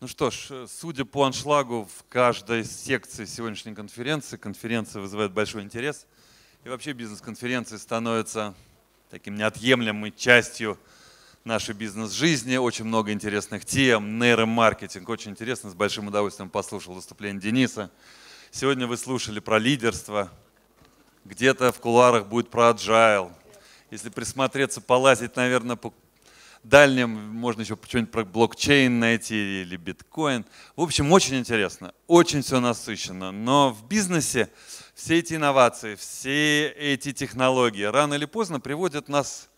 Ну что ж, э, судя по аншлагу в каждой секции сегодняшней конференции, конференция вызывает большой интерес. И вообще бизнес-конференции становятся таким неотъемлемой частью нашей бизнес-жизни. Очень много интересных тем, нейромаркетинг. Очень интересно, с большим удовольствием послушал выступление Дениса. Сегодня вы слушали про лидерство. Где-то в куларах будет про agile. Если присмотреться, полазить, наверное, по дальнем, можно еще что-нибудь про блокчейн найти или биткоин. В общем, очень интересно, очень все насыщено. Но в бизнесе все эти инновации, все эти технологии рано или поздно приводят нас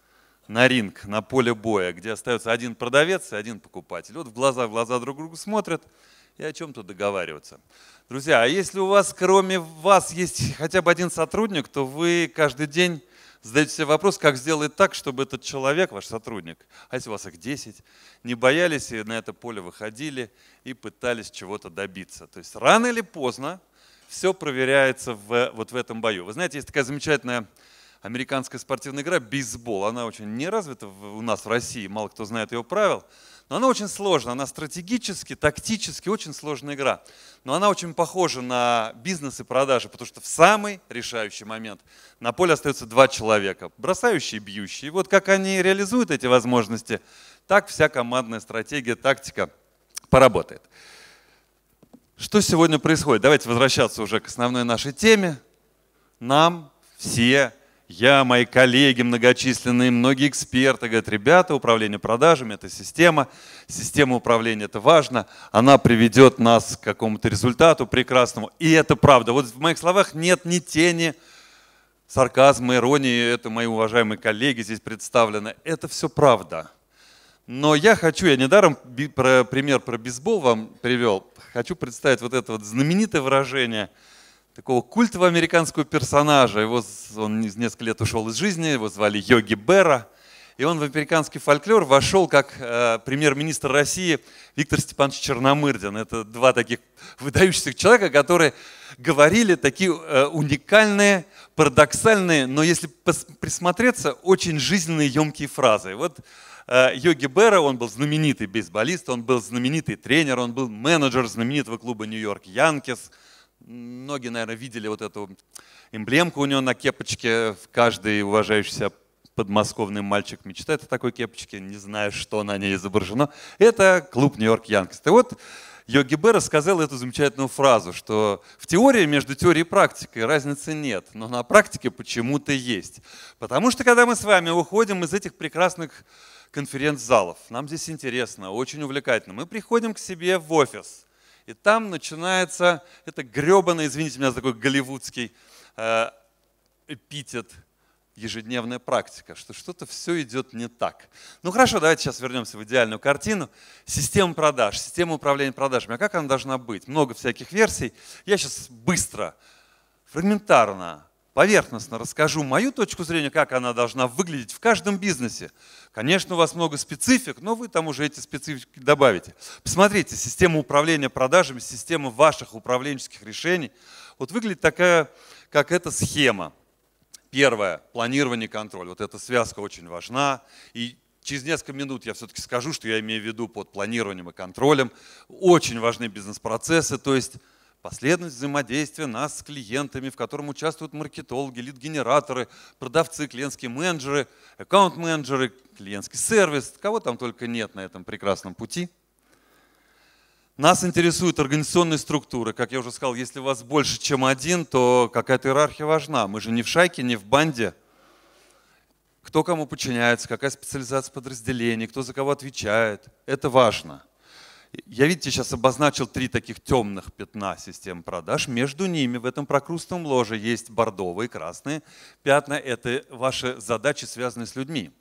на ринг, на поле боя, где остается один продавец и один покупатель. Вот в глаза в глаза друг другу смотрят и о чем-то договариваются. Друзья, а если у вас, кроме вас, есть хотя бы один сотрудник, то вы каждый день задаете себе вопрос, как сделать так, чтобы этот человек, ваш сотрудник, а если у вас их 10, не боялись и на это поле выходили и пытались чего-то добиться. То есть рано или поздно все проверяется в, вот в этом бою. Вы знаете, есть такая замечательная американская спортивная игра бейсбол. Она очень не развита у нас в России, мало кто знает ее правил. Но она очень сложная, она стратегически, тактически очень сложная игра. Но она очень похожа на бизнес и продажи, потому что в самый решающий момент на поле остаются два человека, бросающие, и бьющий. И вот как они реализуют эти возможности, так вся командная стратегия, тактика поработает. Что сегодня происходит? Давайте возвращаться уже к основной нашей теме. Нам все я, мои коллеги многочисленные, многие эксперты говорят, ребята, управление продажами – это система, система управления – это важно, она приведет нас к какому-то результату прекрасному. И это правда. Вот в моих словах нет ни тени сарказма, иронии, это мои уважаемые коллеги здесь представлены. Это все правда. Но я хочу, я недаром про, пример про бейсбол вам привел, хочу представить вот это вот знаменитое выражение – такого культового американского персонажа. Его, он несколько лет ушел из жизни, его звали Йоги Бера. И он в американский фольклор вошел как э, премьер-министр России Виктор Степанович Черномырдин. Это два таких выдающихся человека, которые говорили такие э, уникальные, парадоксальные, но если присмотреться, очень жизненные, емкие фразы. Вот э, Йоги Берра, он был знаменитый бейсболист, он был знаменитый тренер, он был менеджер знаменитого клуба Нью-Йорк Янкис – Многие, наверное, видели вот эту эмблемку у него на кепочке. Каждый уважающийся подмосковный мальчик мечтает о такой кепочке, не знаю, что на ней изображено. Это клуб Нью-Йорк Янкс. И вот Йоги Б. рассказал эту замечательную фразу, что в теории между теорией и практикой разницы нет, но на практике почему-то есть. Потому что когда мы с вами уходим из этих прекрасных конференц-залов, нам здесь интересно, очень увлекательно, мы приходим к себе в офис – и там начинается это гребаное, извините меня за такой голливудский э, эпитет, ежедневная практика, что что-то все идет не так. Ну хорошо, давайте сейчас вернемся в идеальную картину. Система продаж, система управления продажами. А как она должна быть? Много всяких версий. Я сейчас быстро, фрагментарно поверхностно расскажу мою точку зрения, как она должна выглядеть в каждом бизнесе. Конечно, у вас много специфик, но вы там уже эти специфики добавите. Посмотрите, система управления продажами, система ваших управленческих решений. Вот выглядит такая, как эта схема. Первое – планирование и контроль. Вот эта связка очень важна. И Через несколько минут я все-таки скажу, что я имею в виду под планированием и контролем. Очень важны бизнес-процессы, то есть Последовательность взаимодействия нас с клиентами, в котором участвуют маркетологи, лид-генераторы, продавцы, клиентские менеджеры, аккаунт-менеджеры, клиентский сервис, кого там только нет на этом прекрасном пути. Нас интересуют организационные структуры. Как я уже сказал, если у вас больше, чем один, то какая-то иерархия важна. Мы же не в шайке, не в банде. Кто кому подчиняется, какая специализация подразделений, кто за кого отвечает. Это важно. Я, видите, сейчас обозначил три таких темных пятна систем продаж. Между ними в этом прокрустном ложе есть бордовые, красные пятна. Это ваши задачи, связанные с людьми.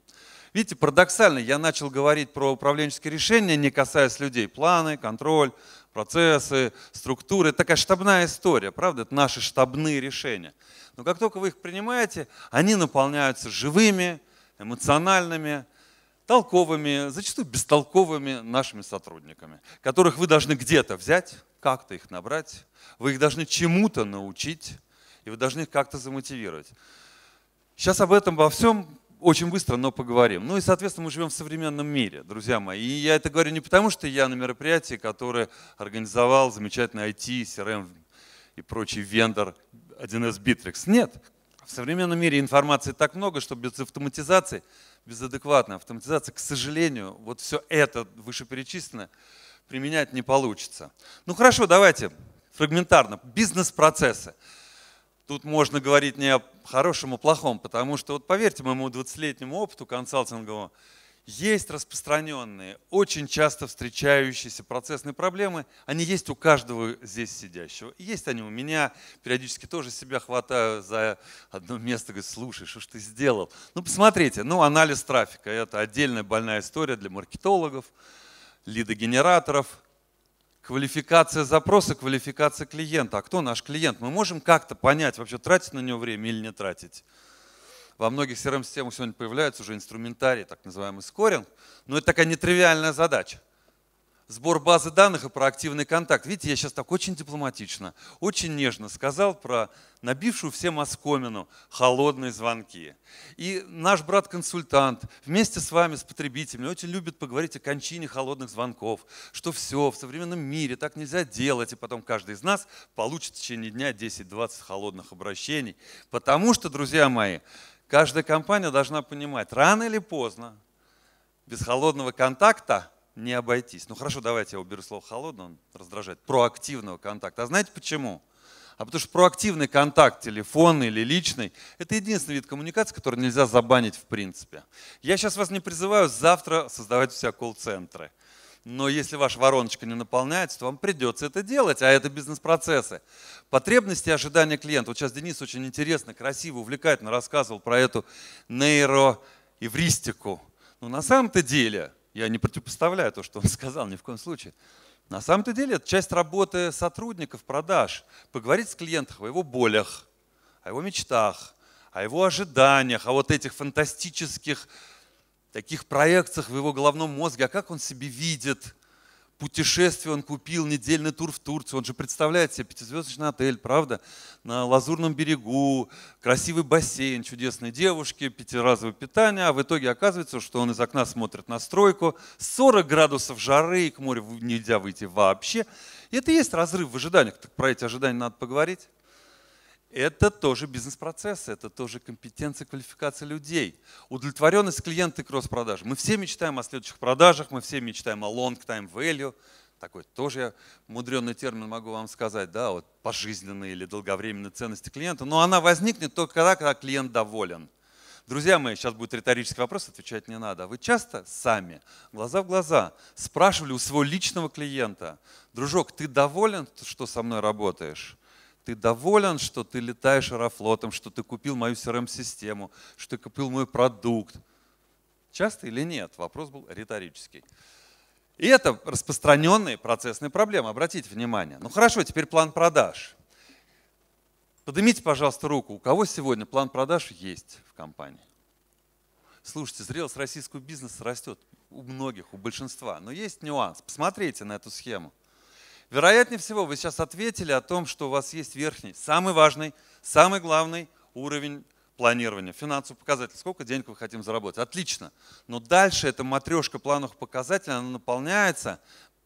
Видите, парадоксально, я начал говорить про управленческие решения, не касаясь людей. Планы, контроль, процессы, структуры. Это такая штабная история, правда? Это наши штабные решения. Но как только вы их принимаете, они наполняются живыми, эмоциональными, толковыми, зачастую бестолковыми нашими сотрудниками, которых вы должны где-то взять, как-то их набрать, вы их должны чему-то научить, и вы должны их как-то замотивировать. Сейчас об этом во всем очень быстро, но поговорим. Ну и, соответственно, мы живем в современном мире, друзья мои. И я это говорю не потому, что я на мероприятии, которое организовал замечательный IT, CRM эм и прочий вендор 1С Битрикс Нет, в современном мире информации так много, что без автоматизации – безадекватная автоматизация, к сожалению, вот все это вышеперечисленное применять не получится. Ну хорошо, давайте фрагментарно. Бизнес-процессы. Тут можно говорить не о хорошем и а плохом, потому что, вот поверьте моему 20-летнему опыту консалтингового, есть распространенные, очень часто встречающиеся процессные проблемы. Они есть у каждого здесь сидящего. есть они у меня. Периодически тоже себя хватаю за одно место. Говорю, слушай, что ж ты сделал? Ну, посмотрите. Ну, анализ трафика. Это отдельная больная история для маркетологов, лидогенераторов. Квалификация запроса, квалификация клиента. А кто наш клиент? Мы можем как-то понять, вообще тратить на него время или не тратить во многих CRM-системах сегодня появляются уже инструментарии, так называемый скоринг, но это такая нетривиальная задача. Сбор базы данных и проактивный контакт. Видите, я сейчас так очень дипломатично, очень нежно сказал про набившую всем оскомину холодные звонки. И наш брат-консультант вместе с вами, с потребителями, очень любит поговорить о кончине холодных звонков, что все, в современном мире так нельзя делать, и потом каждый из нас получит в течение дня 10-20 холодных обращений. Потому что, друзья мои, Каждая компания должна понимать, рано или поздно без холодного контакта не обойтись. Ну хорошо, давайте я уберу слово холодно, он раздражает. Проактивного контакта. А знаете почему? А потому что проактивный контакт, телефонный или личный, это единственный вид коммуникации, который нельзя забанить в принципе. Я сейчас вас не призываю завтра создавать у себя колл-центры но если ваша вороночка не наполняется, то вам придется это делать, а это бизнес-процессы. Потребности и ожидания клиента. Вот сейчас Денис очень интересно, красиво, увлекательно рассказывал про эту нейроевристику. Но ну, на самом-то деле, я не противопоставляю то, что он сказал, ни в коем случае, на самом-то деле это часть работы сотрудников продаж. Поговорить с клиентом о его болях, о его мечтах, о его ожиданиях, о вот этих фантастических таких проекциях в его головном мозге, а как он себе видит путешествие он купил, недельный тур в Турцию, он же представляет себе пятизвездочный отель, правда, на Лазурном берегу, красивый бассейн, чудесные девушки, пятиразовое питание, а в итоге оказывается, что он из окна смотрит на стройку, 40 градусов жары, и к морю нельзя выйти вообще. И это и есть разрыв в ожиданиях, так про эти ожидания надо поговорить. Это тоже бизнес-процесс, это тоже компетенция, квалификация людей. Удовлетворенность клиента и кросс-продажи. Мы все мечтаем о следующих продажах, мы все мечтаем о long-time value. Такой тоже я мудренный термин могу вам сказать, да, вот пожизненные или долговременные ценности клиента. Но она возникнет только тогда, когда клиент доволен. Друзья мои, сейчас будет риторический вопрос, отвечать не надо. Вы часто сами, глаза в глаза, спрашивали у своего личного клиента, дружок, ты доволен, что со мной работаешь? ты доволен, что ты летаешь аэрофлотом, что ты купил мою CRM-систему, что ты купил мой продукт. Часто или нет? Вопрос был риторический. И это распространенные процессные проблемы, обратите внимание. Ну хорошо, теперь план продаж. Поднимите, пожалуйста, руку, у кого сегодня план продаж есть в компании? Слушайте, зрелость российского бизнеса растет у многих, у большинства, но есть нюанс. Посмотрите на эту схему. Вероятнее всего, вы сейчас ответили о том, что у вас есть верхний, самый важный, самый главный уровень планирования, финансовый показатель, сколько денег вы хотим заработать. Отлично. Но дальше эта матрешка плановых показателей, она наполняется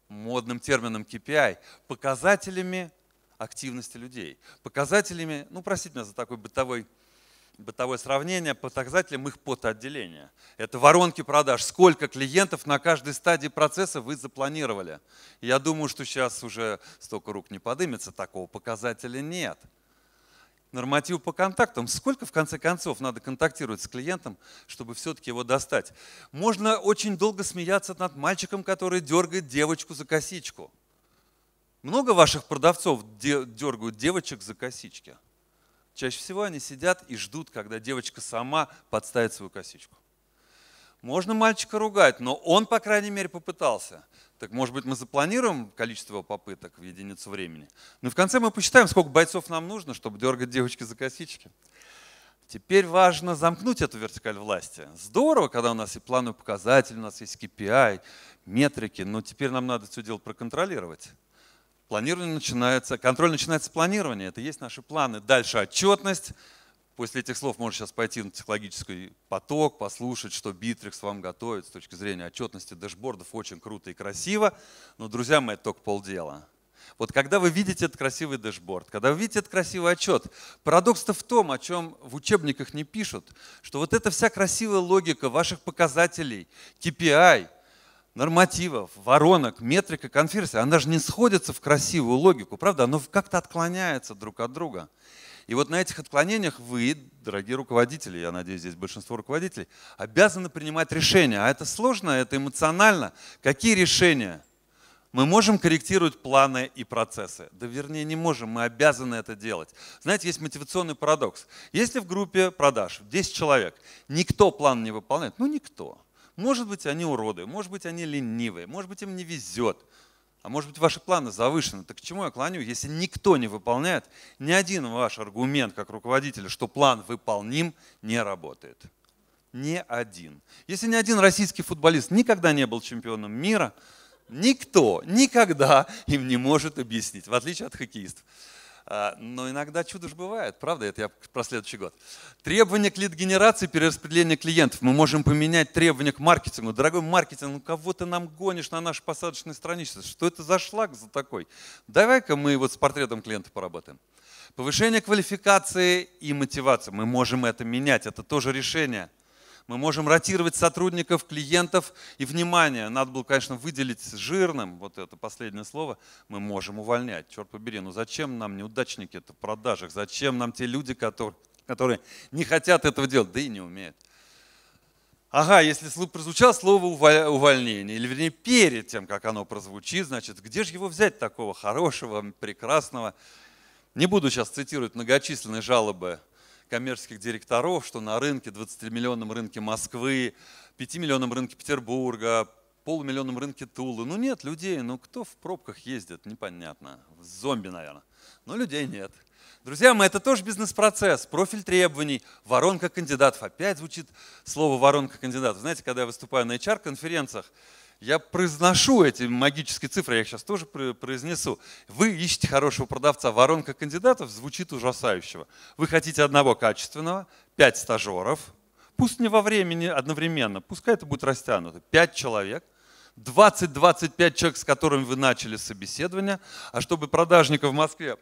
модным термином KPI, показателями активности людей, показателями, ну простите меня за такой бытовой бытовое сравнение показателям их потоотделения. Это воронки продаж. Сколько клиентов на каждой стадии процесса вы запланировали? Я думаю, что сейчас уже столько рук не подымется, такого показателя нет. Норматив по контактам. Сколько, в конце концов, надо контактировать с клиентом, чтобы все-таки его достать? Можно очень долго смеяться над мальчиком, который дергает девочку за косичку. Много ваших продавцов дергают девочек за косички? Чаще всего они сидят и ждут, когда девочка сама подставит свою косичку. Можно мальчика ругать, но он, по крайней мере, попытался. Так может быть мы запланируем количество попыток в единицу времени. Но ну, в конце мы посчитаем, сколько бойцов нам нужно, чтобы дергать девочки за косички. Теперь важно замкнуть эту вертикаль власти. Здорово, когда у нас и плановый показатель, у нас есть KPI, а, метрики, но теперь нам надо все дело проконтролировать. Планирование начинается, контроль начинается с планирования. Это есть наши планы. Дальше отчетность. После этих слов можно сейчас пойти на технологический поток, послушать, что Битрикс вам готовит с точки зрения отчетности дашбордов Очень круто и красиво. Но, друзья мои, это только полдела. Вот когда вы видите этот красивый дэшборд, когда вы видите этот красивый отчет, парадокс-то в том, о чем в учебниках не пишут, что вот эта вся красивая логика ваших показателей, KPI, нормативов, воронок, метрика конверсии, она же не сходится в красивую логику, правда? Оно как-то отклоняется друг от друга. И вот на этих отклонениях вы, дорогие руководители, я надеюсь, здесь большинство руководителей, обязаны принимать решения. А это сложно, это эмоционально. Какие решения? Мы можем корректировать планы и процессы. Да вернее, не можем, мы обязаны это делать. Знаете, есть мотивационный парадокс. Если в группе продаж 10 человек, никто план не выполняет, ну никто – может быть, они уроды, может быть, они ленивые, может быть, им не везет, а может быть, ваши планы завышены. Так к чему я клоню, если никто не выполняет, ни один ваш аргумент как руководителя, что план выполним, не работает. Ни один. Если ни один российский футболист никогда не был чемпионом мира, никто никогда им не может объяснить, в отличие от хоккеистов. А, но иногда чудо же бывает, правда? Это я про следующий год. Требования к лид-генерации, перераспределение клиентов. Мы можем поменять требования к маркетингу. Дорогой маркетинг, ну кого ты нам гонишь на нашей посадочной странице? Что это за шлаг за такой? Давай-ка мы вот с портретом клиента поработаем. Повышение квалификации и мотивации. Мы можем это менять, это тоже решение – мы можем ротировать сотрудников, клиентов. И внимание, надо было, конечно, выделить жирным, вот это последнее слово, мы можем увольнять. Черт побери, ну зачем нам неудачники это в продажах? Зачем нам те люди, которые, которые не хотят этого делать, да и не умеют? Ага, если прозвучало слово увольнение, или вернее перед тем, как оно прозвучит, значит, где же его взять такого хорошего, прекрасного? Не буду сейчас цитировать многочисленные жалобы коммерческих директоров, что на рынке, 20-миллионном рынке Москвы, 5-миллионном рынке Петербурга, полумиллионном рынке Тулы. Ну нет людей, ну кто в пробках ездит, непонятно. Зомби, наверное. Но людей нет. Друзья мои, это тоже бизнес-процесс, профиль требований, воронка кандидатов. Опять звучит слово воронка кандидатов. Знаете, когда я выступаю на HR-конференциях, я произношу эти магические цифры, я их сейчас тоже произнесу. Вы ищете хорошего продавца. Воронка кандидатов звучит ужасающего. Вы хотите одного качественного, пять стажеров, пусть не во времени одновременно, пускай это будет растянуто, пять человек, 20-25 человек, с которыми вы начали собеседование. А чтобы продажника в Москве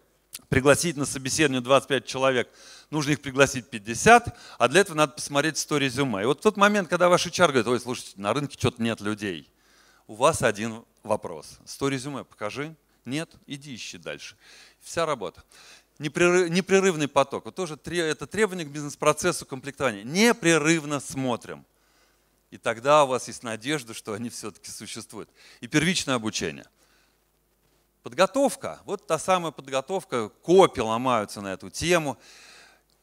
пригласить на собеседование 25 человек, нужно их пригласить 50, а для этого надо посмотреть 100 резюме. И вот в тот момент, когда ваш HR говорит, ой, слушайте, на рынке что-то нет людей – у вас один вопрос. Сто резюме покажи. Нет? Иди ищи дальше. Вся работа. непрерывный поток. Вот тоже это требование к бизнес-процессу комплектования. Непрерывно смотрим. И тогда у вас есть надежда, что они все-таки существуют. И первичное обучение. Подготовка. Вот та самая подготовка. Копи ломаются на эту тему.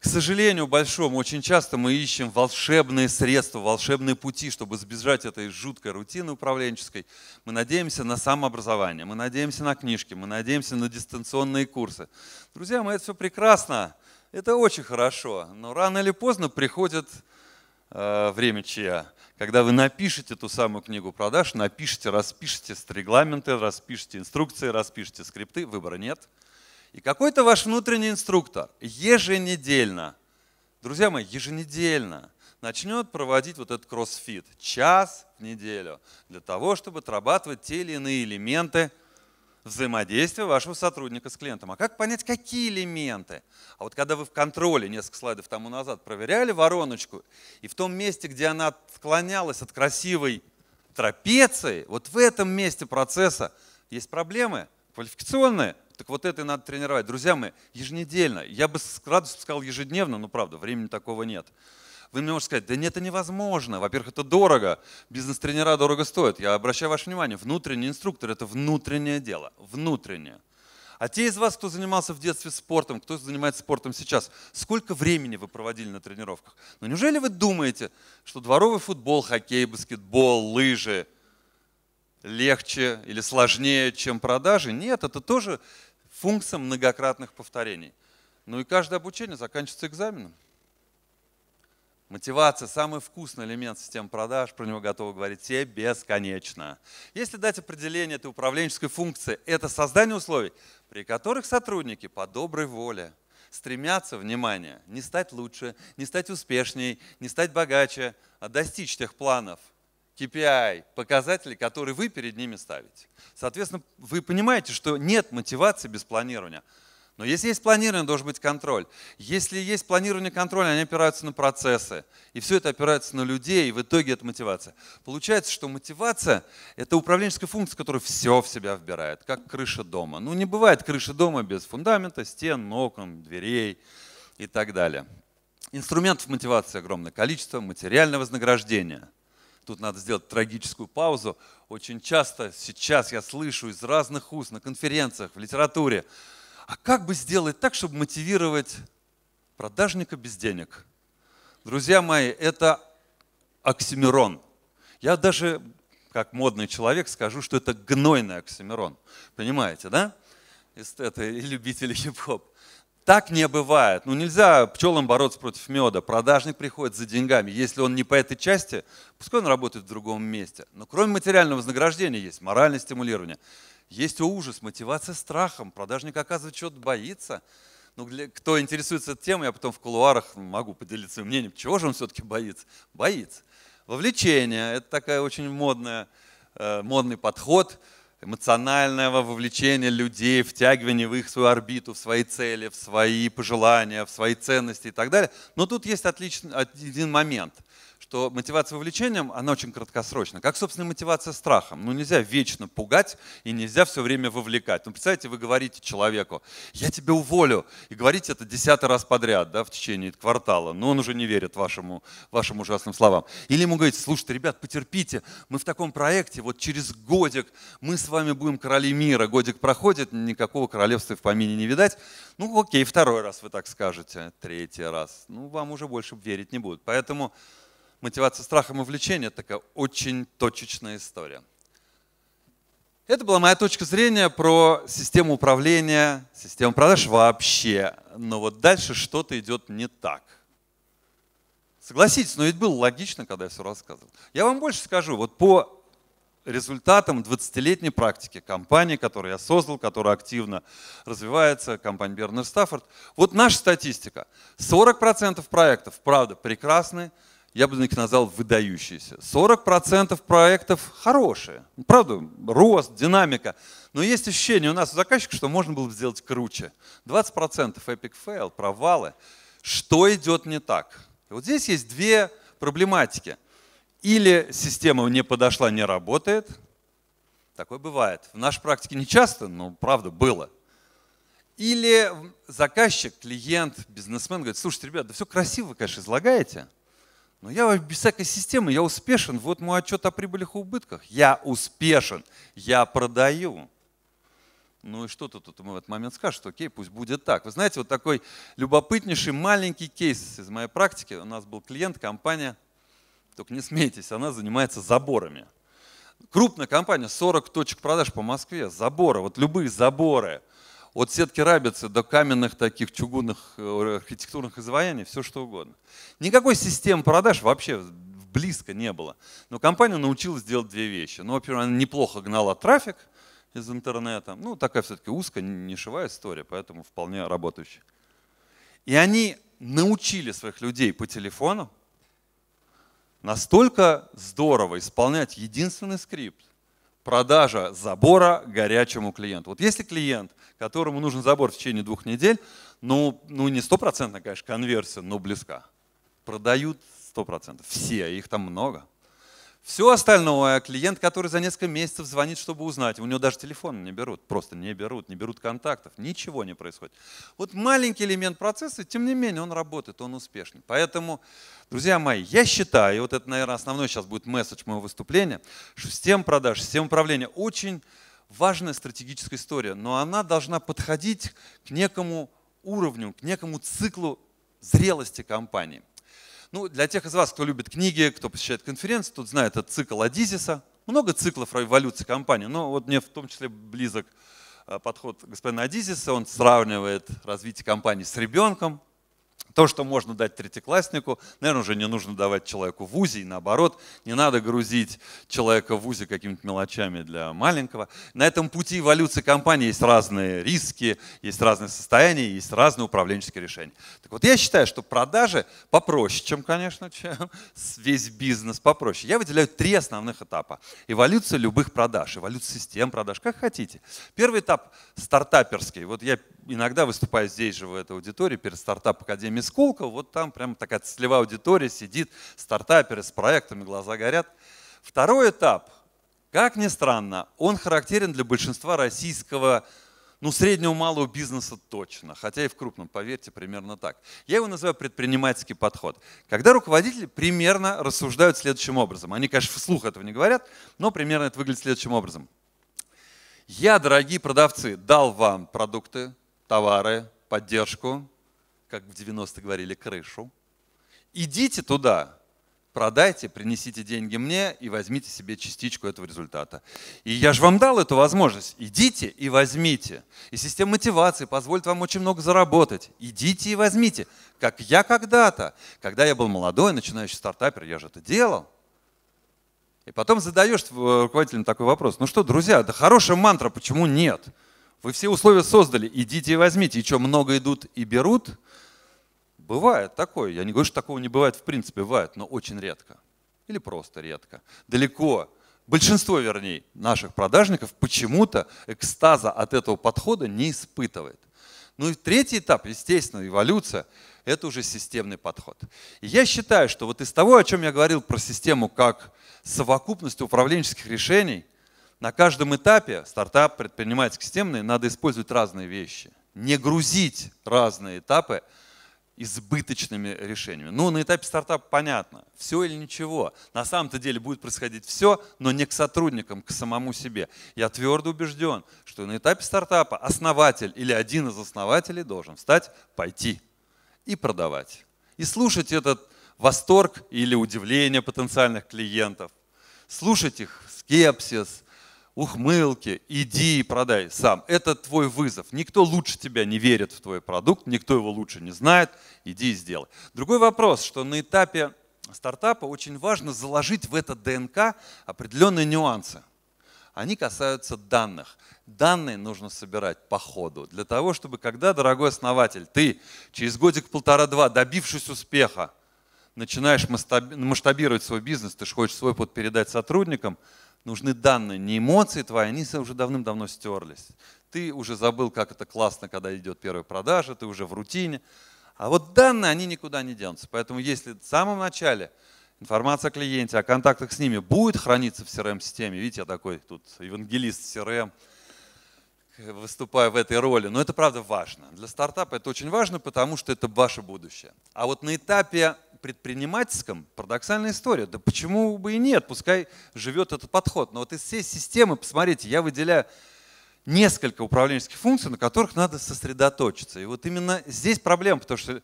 К сожалению большому, очень часто мы ищем волшебные средства, волшебные пути, чтобы сбежать этой жуткой рутины управленческой. Мы надеемся на самообразование, мы надеемся на книжки, мы надеемся на дистанционные курсы. Друзья мои, это все прекрасно, это очень хорошо, но рано или поздно приходит э, время чья, когда вы напишете ту самую книгу продаж, напишите, распишите регламенты, распишите инструкции, распишите скрипты, выбора нет – и какой-то ваш внутренний инструктор еженедельно, друзья мои, еженедельно начнет проводить вот этот кроссфит час в неделю для того, чтобы отрабатывать те или иные элементы взаимодействия вашего сотрудника с клиентом. А как понять, какие элементы? А вот когда вы в контроле несколько слайдов тому назад проверяли вороночку, и в том месте, где она отклонялась от красивой трапеции, вот в этом месте процесса есть проблемы квалификационные – так вот это и надо тренировать. Друзья мои, еженедельно. Я бы с радостью сказал ежедневно, но правда, времени такого нет. Вы мне можете сказать, да нет, это невозможно. Во-первых, это дорого. Бизнес-тренера дорого стоит. Я обращаю ваше внимание, внутренний инструктор – это внутреннее дело. Внутреннее. А те из вас, кто занимался в детстве спортом, кто занимается спортом сейчас, сколько времени вы проводили на тренировках? Ну неужели вы думаете, что дворовый футбол, хоккей, баскетбол, лыжи легче или сложнее, чем продажи? Нет, это тоже функция многократных повторений. Ну и каждое обучение заканчивается экзаменом. Мотивация – самый вкусный элемент системы продаж, про него готовы говорить все бесконечно. Если дать определение этой управленческой функции, это создание условий, при которых сотрудники по доброй воле стремятся, внимание, не стать лучше, не стать успешней, не стать богаче, а достичь тех планов – KPI, а, показатели, которые вы перед ними ставите. Соответственно, вы понимаете, что нет мотивации без планирования. Но если есть планирование, должен быть контроль. Если есть планирование и контроль, они опираются на процессы. И все это опирается на людей, и в итоге это мотивация. Получается, что мотивация – это управленческая функция, которая все в себя вбирает, как крыша дома. Ну, не бывает крыши дома без фундамента, стен, окон, дверей и так далее. Инструментов мотивации огромное количество, материальное вознаграждение – тут надо сделать трагическую паузу. Очень часто сейчас я слышу из разных уст на конференциях, в литературе, а как бы сделать так, чтобы мотивировать продажника без денег? Друзья мои, это оксимирон. Я даже, как модный человек, скажу, что это гнойный оксимирон. Понимаете, да? Эстеты и любители хип-хоп. Так не бывает. Ну нельзя пчелам бороться против меда. Продажник приходит за деньгами. Если он не по этой части, пускай он работает в другом месте. Но кроме материального вознаграждения есть моральное стимулирование. Есть ужас, мотивация страхом. Продажник, оказывается, что то боится. Ну, для, кто интересуется этой темой, я потом в кулуарах могу поделиться мнением, чего же он все-таки боится. Боится. Вовлечение – это такая очень модная, э, модный подход – эмоционального вовлечения людей, втягивания в их свою орбиту, в свои цели, в свои пожелания, в свои ценности и так далее. Но тут есть отличный один момент, что мотивация вовлечением, она очень краткосрочна. Как, собственно, мотивация страхом. Ну, нельзя вечно пугать и нельзя все время вовлекать. Ну, представьте, вы говорите человеку, я тебя уволю, и говорите это десятый раз подряд, да, в течение квартала, но он уже не верит вашему, вашим ужасным словам. Или ему говорите, слушайте, ребят, потерпите, мы в таком проекте, вот через годик мы с вами будем короли мира, годик проходит, никакого королевства в помине не видать. Ну, окей, второй раз вы так скажете, третий раз. Ну, вам уже больше верить не будут. Поэтому мотивация страхом и влечением такая очень точечная история. Это была моя точка зрения про систему управления, систему продаж вообще. Но вот дальше что-то идет не так. Согласитесь, но ведь было логично, когда я все рассказывал. Я вам больше скажу, вот по результатам 20-летней практики компании, которую я создал, которая активно развивается, компания Бернер Стаффорд. Вот наша статистика. 40% проектов, правда, прекрасные я бы их назвал выдающиеся. 40% проектов хорошие. Правда, рост, динамика. Но есть ощущение у нас у заказчика, что можно было бы сделать круче. 20% epic fail, провалы. Что идет не так? И вот здесь есть две проблематики. Или система не подошла, не работает. Такое бывает. В нашей практике не часто, но правда было. Или заказчик, клиент, бизнесмен говорит, слушайте, ребят, да все красиво, конечно, излагаете, но я без всякой системы, я успешен. Вот мой отчет о прибылях и убытках. Я успешен, я продаю. Ну и что то тут мы в этот момент скажем, что окей, пусть будет так. Вы знаете, вот такой любопытнейший маленький кейс из моей практики. У нас был клиент, компания, только не смейтесь, она занимается заборами. Крупная компания, 40 точек продаж по Москве, заборы, вот любые заборы – от сетки рабицы до каменных таких чугунных э, архитектурных изваяний, все что угодно. Никакой системы продаж вообще близко не было. Но компания научилась делать две вещи. Ну, во-первых, она неплохо гнала трафик из интернета. Ну, такая все-таки узкая, нишевая история, поэтому вполне работающая. И они научили своих людей по телефону настолько здорово исполнять единственный скрипт – продажа забора горячему клиенту. Вот если клиент которому нужен забор в течение двух недель, ну, ну не стопроцентно, конечно, конверсия, но близка. Продают сто процентов. Все, их там много. Все остальное клиент, который за несколько месяцев звонит, чтобы узнать, у него даже телефон не берут, просто не берут, не берут контактов, ничего не происходит. Вот маленький элемент процесса, тем не менее, он работает, он успешный. Поэтому, друзья мои, я считаю, и вот это, наверное, основной сейчас будет месседж моего выступления, что система продаж, система управления очень важная стратегическая история, но она должна подходить к некому уровню, к некому циклу зрелости компании. Ну, для тех из вас, кто любит книги, кто посещает конференции, тот знает этот цикл Адизиса. Много циклов эволюции компании, но вот мне в том числе близок э, подход господина Адизиса. Он сравнивает развитие компании с ребенком, то, что можно дать третьекласснику, наверное, уже не нужно давать человеку в УЗИ, и наоборот, не надо грузить человека в УЗИ какими-то мелочами для маленького. На этом пути эволюции компании есть разные риски, есть разные состояния, есть разные управленческие решения. Так вот, я считаю, что продажи попроще, чем, конечно, чем весь бизнес попроще. Я выделяю три основных этапа. Эволюция любых продаж, эволюция систем продаж, как хотите. Первый этап стартаперский. Вот я иногда выступаю здесь же, в этой аудитории, перед стартап-академией Сколково, вот там прям такая целевая аудитория сидит, стартаперы с проектами, глаза горят. Второй этап, как ни странно, он характерен для большинства российского ну, среднего малого бизнеса точно, хотя и в крупном, поверьте, примерно так. Я его называю предпринимательский подход. Когда руководители примерно рассуждают следующим образом. Они, конечно, вслух этого не говорят, но примерно это выглядит следующим образом. Я, дорогие продавцы, дал вам продукты, товары, поддержку, как в 90-е говорили, крышу. Идите туда, продайте, принесите деньги мне и возьмите себе частичку этого результата. И я же вам дал эту возможность. Идите и возьмите. И система мотивации позволит вам очень много заработать. Идите и возьмите. Как я когда-то, когда я был молодой, начинающий стартапер, я же это делал. И потом задаешь руководителям такой вопрос. Ну что, друзья, да хорошая мантра, почему нет? Нет. Вы все условия создали, идите и возьмите. И что, много идут и берут? Бывает такое. Я не говорю, что такого не бывает, в принципе, бывает, но очень редко. Или просто редко. Далеко. Большинство, вернее, наших продажников почему-то экстаза от этого подхода не испытывает. Ну и третий этап, естественно, эволюция, это уже системный подход. И я считаю, что вот из того, о чем я говорил про систему как совокупность управленческих решений – на каждом этапе стартап предпринимательский системный надо использовать разные вещи. Не грузить разные этапы избыточными решениями. Ну, на этапе стартапа понятно, все или ничего. На самом-то деле будет происходить все, но не к сотрудникам, к самому себе. Я твердо убежден, что на этапе стартапа основатель или один из основателей должен встать, пойти и продавать. И слушать этот восторг или удивление потенциальных клиентов, слушать их скепсис, ухмылки, иди и продай сам. Это твой вызов. Никто лучше тебя не верит в твой продукт, никто его лучше не знает, иди и сделай. Другой вопрос, что на этапе стартапа очень важно заложить в это ДНК определенные нюансы. Они касаются данных. Данные нужно собирать по ходу, для того, чтобы когда, дорогой основатель, ты через годик-полтора-два, добившись успеха, начинаешь масштабировать свой бизнес, ты же хочешь свой опыт передать сотрудникам, нужны данные, не эмоции твои, они уже давным-давно стерлись. Ты уже забыл, как это классно, когда идет первая продажа, ты уже в рутине. А вот данные, они никуда не денутся. Поэтому если в самом начале информация о клиенте, о контактах с ними будет храниться в CRM-системе, видите, я такой тут евангелист CRM, эм, выступаю в этой роли, но это правда важно. Для стартапа это очень важно, потому что это ваше будущее. А вот на этапе предпринимательском, парадоксальная история. Да почему бы и нет, пускай живет этот подход. Но вот из всей системы, посмотрите, я выделяю несколько управленческих функций, на которых надо сосредоточиться. И вот именно здесь проблема, потому что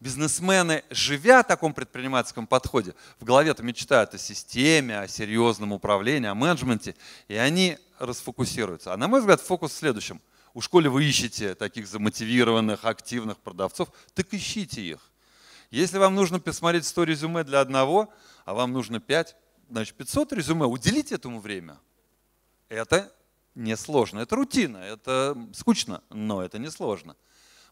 бизнесмены, живя в таком предпринимательском подходе, в голове-то мечтают о системе, о серьезном управлении, о менеджменте, и они расфокусируются. А на мой взгляд, фокус в следующем. У школы вы ищете таких замотивированных, активных продавцов, так ищите их. Если вам нужно посмотреть 100 резюме для одного, а вам нужно 5, значит 500 резюме, уделите этому время. Это несложно, это рутина, это скучно, но это несложно.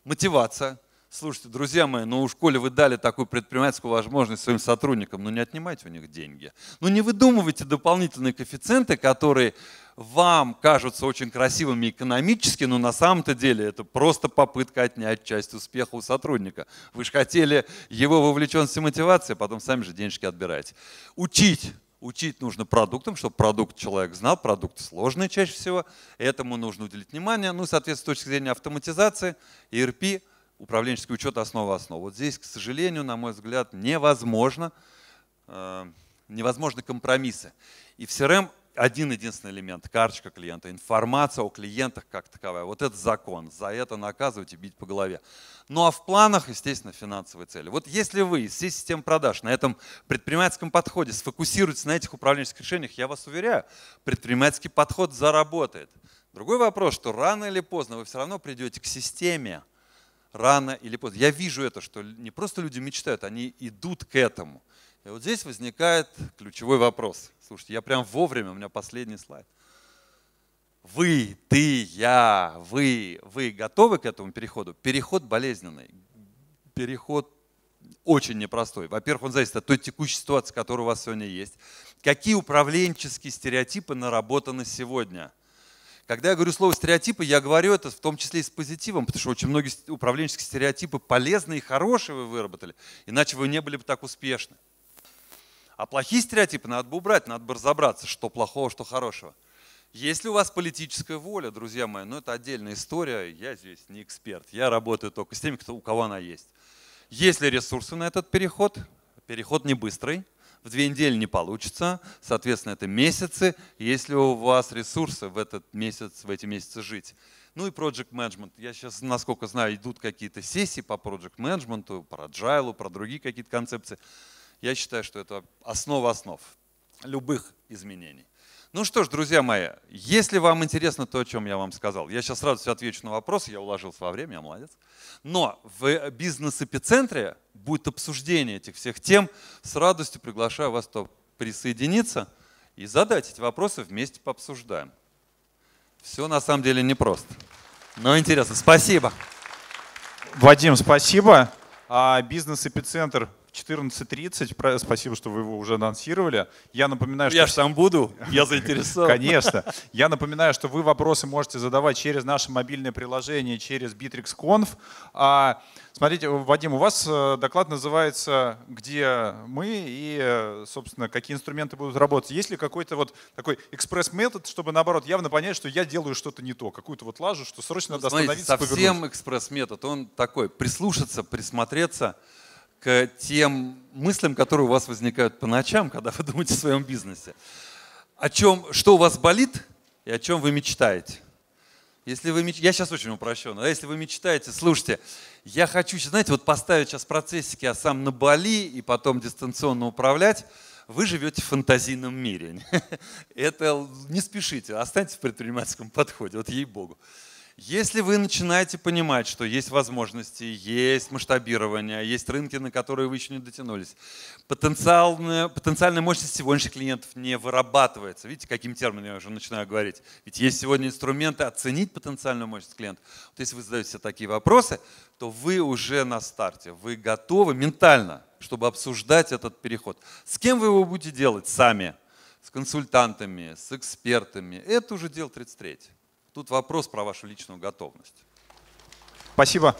Мотивация – Слушайте, друзья мои, ну уж коли вы дали такую предпринимательскую возможность своим сотрудникам, ну не отнимайте у них деньги. Ну не выдумывайте дополнительные коэффициенты, которые вам кажутся очень красивыми экономически, но на самом-то деле это просто попытка отнять часть успеха у сотрудника. Вы же хотели его вовлеченность и мотивация, а потом сами же денежки отбирать. Учить Учить нужно продуктам, чтобы продукт человек знал, продукт сложный чаще всего, этому нужно уделить внимание. Ну, соответственно, с точки зрения автоматизации, ERP, управленческий учет основа основ. Вот здесь, к сожалению, на мой взгляд, невозможно, э, невозможны компромиссы. И в CRM эм один единственный элемент – карточка клиента, информация о клиентах как таковая. Вот это закон, за это наказывать и бить по голове. Ну а в планах, естественно, финансовые цели. Вот если вы из всей системы продаж на этом предпринимательском подходе сфокусируетесь на этих управленческих решениях, я вас уверяю, предпринимательский подход заработает. Другой вопрос, что рано или поздно вы все равно придете к системе, рано или поздно. Я вижу это, что не просто люди мечтают, они идут к этому. И вот здесь возникает ключевой вопрос. Слушайте, я прям вовремя, у меня последний слайд. Вы, ты, я, вы, вы готовы к этому переходу? Переход болезненный, переход очень непростой. Во-первых, он зависит от той текущей ситуации, которая у вас сегодня есть. Какие управленческие стереотипы наработаны сегодня – когда я говорю слово стереотипы, я говорю это в том числе и с позитивом, потому что очень многие управленческие стереотипы полезные и хорошие вы выработали, иначе вы не были бы так успешны. А плохие стереотипы надо бы убрать, надо бы разобраться, что плохого, что хорошего. Если у вас политическая воля, друзья мои, ну это отдельная история, я здесь не эксперт, я работаю только с теми, кто, у кого она есть. Есть ли ресурсы на этот переход? Переход не быстрый – в две недели не получится, соответственно, это месяцы, если у вас ресурсы в этот месяц, в эти месяцы жить. Ну и project management. Я сейчас, насколько знаю, идут какие-то сессии по project management, про agile, про другие какие-то концепции. Я считаю, что это основа основ любых изменений. Ну что ж, друзья мои, если вам интересно то, о чем я вам сказал, я сейчас сразу все отвечу на вопрос, я уложился во время, я молодец. Но в бизнес-эпицентре будет обсуждение этих всех тем. С радостью приглашаю вас то присоединиться и задать эти вопросы, вместе пообсуждаем. Все на самом деле непросто, но интересно. Спасибо. Вадим, спасибо. А бизнес-эпицентр в 14.30. Спасибо, что вы его уже анонсировали. Я напоминаю, что... Я же сам буду, я заинтересован. Конечно. Я напоминаю, что вы вопросы можете задавать через наше мобильное приложение, через Bittrex.conf. А, смотрите, Вадим, у вас э, доклад называется «Где мы?» и, э, собственно, какие инструменты будут работать. Есть ли какой-то вот такой экспресс-метод, чтобы, наоборот, явно понять, что я делаю что-то не то, какую-то вот лажу, что срочно ну, надо смотрите, остановиться, совсем совсем экспресс-метод. Он такой, прислушаться, присмотреться – к тем мыслям, которые у вас возникают по ночам, когда вы думаете о своем бизнесе. О чем, что у вас болит и о чем вы мечтаете. Если вы, меч, я сейчас очень упрощенно, да, если вы мечтаете, слушайте, я хочу, знаете, вот поставить сейчас процессики, а сам на Бали и потом дистанционно управлять, вы живете в фантазийном мире. Это не спешите, останьтесь в предпринимательском подходе, вот ей-богу. Если вы начинаете понимать, что есть возможности, есть масштабирование, есть рынки, на которые вы еще не дотянулись, потенциальная, потенциальная мощность сегодняшних клиентов не вырабатывается. Видите, каким термином я уже начинаю говорить. Ведь есть сегодня инструменты оценить потенциальную мощность клиента. Вот если вы задаете такие вопросы, то вы уже на старте, вы готовы ментально, чтобы обсуждать этот переход. С кем вы его будете делать сами? С консультантами, с экспертами. Это уже дело 33. Тут вопрос про вашу личную готовность. Спасибо.